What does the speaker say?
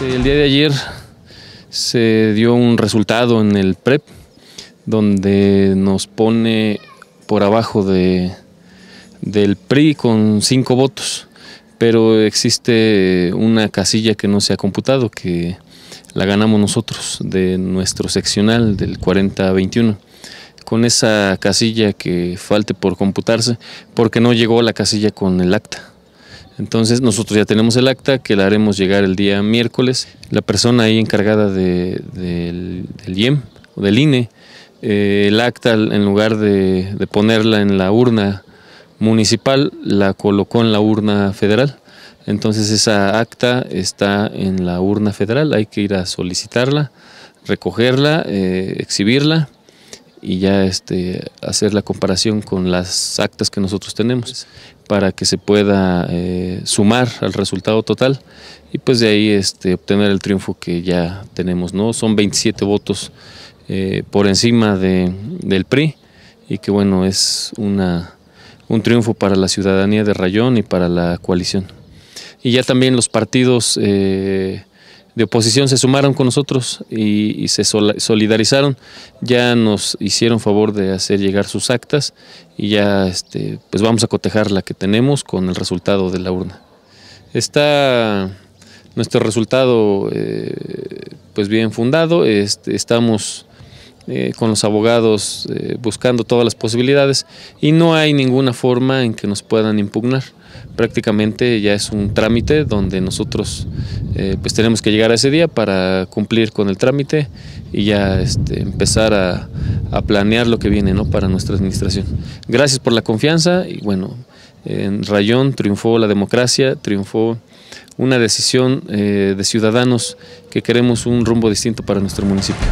Este, el día de ayer se dio un resultado en el PREP donde nos pone por abajo de, del PRI con cinco votos, pero existe una casilla que no se ha computado, que la ganamos nosotros de nuestro seccional del 40-21 con esa casilla que falte por computarse, porque no llegó a la casilla con el acta. Entonces nosotros ya tenemos el acta que la haremos llegar el día miércoles. La persona ahí encargada del, IEM o del INE, e, eh, el acta en lugar de, ponerla en la urna municipal, la colocó en la urna federal. Entonces esa acta está en la urna federal, hay que ir a solicitarla, recogerla, eh, exhibirla y ya este, hacer la comparación con las actas que nosotros tenemos para que se pueda eh, sumar al resultado total y pues de ahí este, obtener el triunfo que ya tenemos. ¿no? Son 27 votos eh, por encima de, del PRI y que bueno, es una, un triunfo para la ciudadanía de Rayón y para la coalición. Y ya también los partidos... Eh, de oposición se sumaron con nosotros y, se solidarizaron, ya nos hicieron favor de hacer llegar sus actas y ya este, pues vamos a cotejar la que tenemos con el resultado de la urna. Está nuestro resultado eh, pues bien fundado, este, estamos eh, con los abogados eh, buscando todas las posibilidades y no hay ninguna forma en que nos puedan impugnar. Prácticamente ya es un trámite donde nosotros eh, pues tenemos que llegar a ese día para cumplir con el trámite y ya este, empezar a, planear lo que viene para nuestra administración. Gracias por la confianza y bueno, en Rayón triunfó la democracia, triunfó una decisión de ciudadanos que queremos un rumbo distinto para nuestro municipio.